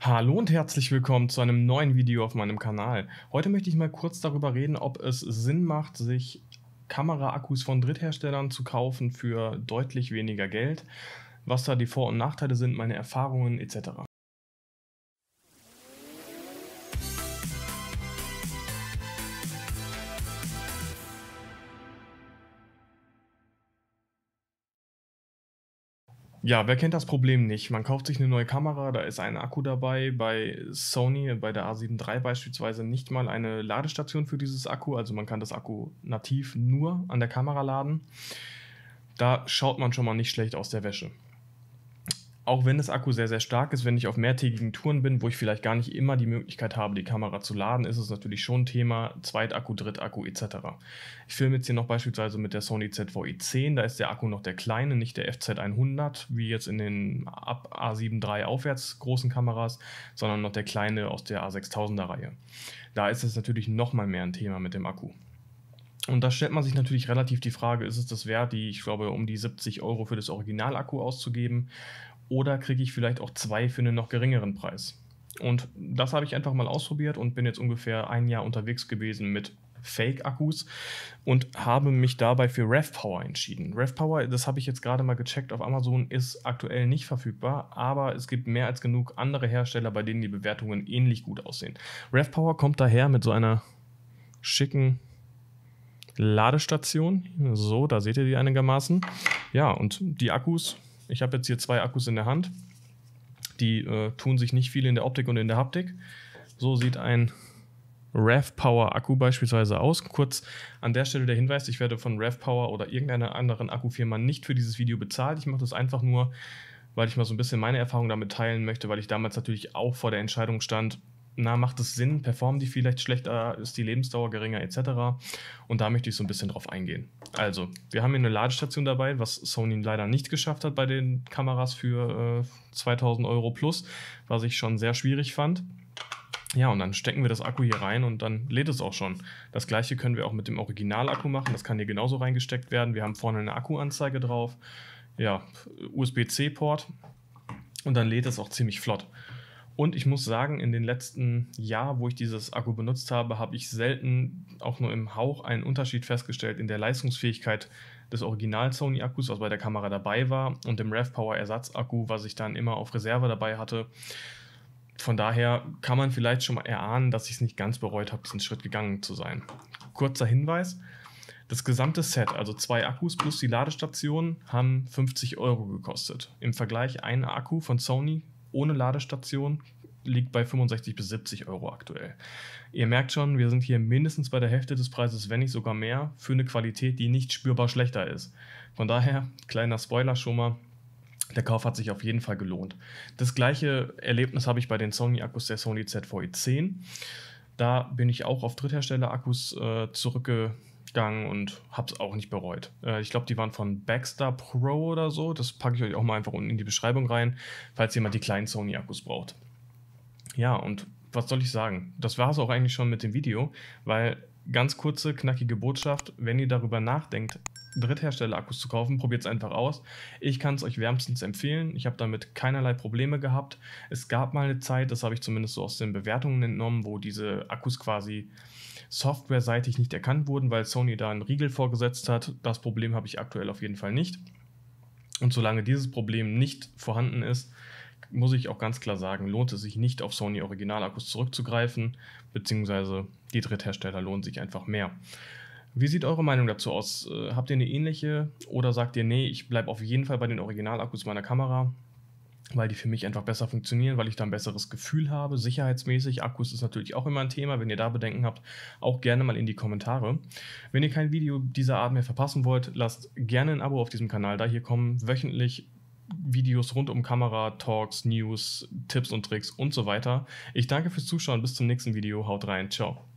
Hallo und herzlich willkommen zu einem neuen Video auf meinem Kanal. Heute möchte ich mal kurz darüber reden, ob es Sinn macht, sich Kameraakkus von Drittherstellern zu kaufen für deutlich weniger Geld, was da die Vor- und Nachteile sind, meine Erfahrungen etc. Ja, wer kennt das Problem nicht? Man kauft sich eine neue Kamera, da ist ein Akku dabei. Bei Sony, bei der A7 III beispielsweise, nicht mal eine Ladestation für dieses Akku. Also man kann das Akku nativ nur an der Kamera laden. Da schaut man schon mal nicht schlecht aus der Wäsche auch wenn das Akku sehr, sehr stark ist, wenn ich auf mehrtägigen Touren bin, wo ich vielleicht gar nicht immer die Möglichkeit habe, die Kamera zu laden, ist es natürlich schon ein Thema Zweitakku, Drittakku etc. Ich filme jetzt hier noch beispielsweise mit der Sony zv 10 e da ist der Akku noch der kleine, nicht der FZ100, wie jetzt in den ab A7 III aufwärts großen Kameras, sondern noch der kleine aus der A6000er Reihe. Da ist es natürlich nochmal mehr ein Thema mit dem Akku. Und da stellt man sich natürlich relativ die Frage, ist es das wert, die, ich glaube, um die 70 Euro für das Originalakku auszugeben? Oder kriege ich vielleicht auch zwei für einen noch geringeren Preis? Und das habe ich einfach mal ausprobiert und bin jetzt ungefähr ein Jahr unterwegs gewesen mit Fake-Akkus und habe mich dabei für RevPower entschieden. RevPower, das habe ich jetzt gerade mal gecheckt, auf Amazon ist aktuell nicht verfügbar, aber es gibt mehr als genug andere Hersteller, bei denen die Bewertungen ähnlich gut aussehen. RevPower kommt daher mit so einer schicken Ladestation. So, da seht ihr die einigermaßen. Ja, und die Akkus ich habe jetzt hier zwei Akkus in der Hand. Die äh, tun sich nicht viel in der Optik und in der Haptik. So sieht ein Rev Power Akku beispielsweise aus. Kurz an der Stelle der Hinweis, ich werde von Rev Power oder irgendeiner anderen Akkufirma nicht für dieses Video bezahlt. Ich mache das einfach nur, weil ich mal so ein bisschen meine Erfahrung damit teilen möchte, weil ich damals natürlich auch vor der Entscheidung stand, na, macht es Sinn, performen die vielleicht schlechter, ist die Lebensdauer geringer etc. Und da möchte ich so ein bisschen drauf eingehen. Also, wir haben hier eine Ladestation dabei, was Sony leider nicht geschafft hat bei den Kameras für äh, 2000 Euro plus, was ich schon sehr schwierig fand. Ja, und dann stecken wir das Akku hier rein und dann lädt es auch schon. Das gleiche können wir auch mit dem Original-Akku machen. Das kann hier genauso reingesteckt werden. Wir haben vorne eine Akkuanzeige drauf. Ja, USB-C-Port. Und dann lädt es auch ziemlich flott. Und ich muss sagen, in den letzten Jahren, wo ich dieses Akku benutzt habe, habe ich selten auch nur im Hauch einen Unterschied festgestellt in der Leistungsfähigkeit des Original Sony Akkus, was bei der Kamera dabei war, und dem RevPower Ersatzakku, was ich dann immer auf Reserve dabei hatte. Von daher kann man vielleicht schon mal erahnen, dass ich es nicht ganz bereut habe, diesen Schritt gegangen zu sein. Kurzer Hinweis: Das gesamte Set, also zwei Akkus plus die Ladestation, haben 50 Euro gekostet. Im Vergleich ein Akku von Sony ohne Ladestation liegt bei 65 bis 70 Euro aktuell. Ihr merkt schon, wir sind hier mindestens bei der Hälfte des Preises, wenn nicht sogar mehr, für eine Qualität, die nicht spürbar schlechter ist. Von daher, kleiner Spoiler schon mal, der Kauf hat sich auf jeden Fall gelohnt. Das gleiche Erlebnis habe ich bei den Sony-Akkus der Sony ZVE 10. Da bin ich auch auf Dritthersteller-Akkus äh, zurückge gegangen und es auch nicht bereut. Äh, ich glaube, die waren von Baxter Pro oder so. Das packe ich euch auch mal einfach unten in die Beschreibung rein, falls jemand die kleinen Sony-Akkus braucht. Ja, und was soll ich sagen? Das war es auch eigentlich schon mit dem Video, weil ganz kurze, knackige Botschaft. Wenn ihr darüber nachdenkt, Dritthersteller-Akkus zu kaufen, probiert es einfach aus. Ich kann es euch wärmstens empfehlen. Ich habe damit keinerlei Probleme gehabt. Es gab mal eine Zeit, das habe ich zumindest so aus den Bewertungen entnommen, wo diese Akkus quasi softwareseitig nicht erkannt wurden, weil Sony da einen Riegel vorgesetzt hat. Das Problem habe ich aktuell auf jeden Fall nicht. Und solange dieses Problem nicht vorhanden ist, muss ich auch ganz klar sagen, lohnt es sich nicht auf Sony Originalakkus zurückzugreifen, beziehungsweise die Dritthersteller lohnen sich einfach mehr. Wie sieht eure Meinung dazu aus? Äh, habt ihr eine ähnliche oder sagt ihr, nee, ich bleibe auf jeden Fall bei den Originalakkus meiner Kamera, weil die für mich einfach besser funktionieren, weil ich da ein besseres Gefühl habe. Sicherheitsmäßig, Akkus ist natürlich auch immer ein Thema. Wenn ihr da Bedenken habt, auch gerne mal in die Kommentare. Wenn ihr kein Video dieser Art mehr verpassen wollt, lasst gerne ein Abo auf diesem Kanal da. Hier kommen wöchentlich Videos rund um Kamera, Talks, News, Tipps und Tricks und so weiter. Ich danke fürs Zuschauen. Bis zum nächsten Video. Haut rein. Ciao.